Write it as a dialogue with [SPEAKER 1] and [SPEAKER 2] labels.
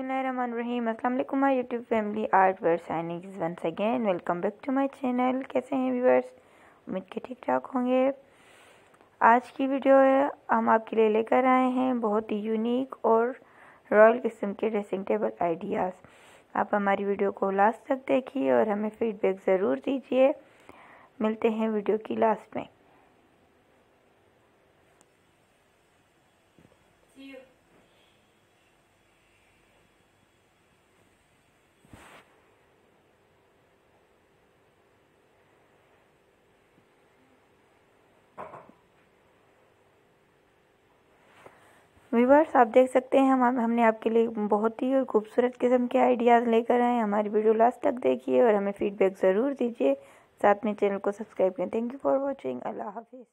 [SPEAKER 1] अस्सलाम my YouTube family art verse signing once again welcome back to my channel कैसे हैं viewers उम्मीद के ठीक ठाक होंगे आज की वीडियो है हम आपके लिए लेकर आए हैं बहुत ही यूनिक और रॉयल किस्म के ड्रेसिंग टेबल आइडियाज़ आप हमारी वीडियो को लास्ट तक देखिए और हमें फीडबैक ज़रूर दीजिए मिलते हैं वीडियो की लास्ट में व्यूवर्स आप देख सकते हैं हम हमने आपके लिए बहुत ही खूबसूरत किस्म के आइडियाज़ लेकर आए हमारी वीडियो लास्ट तक देखिए और हमें फीडबैक ज़रूर दीजिए साथ में चैनल को सब्सक्राइब करें थैंक यू फॉर वॉचिंग अल्लाह हाफिज़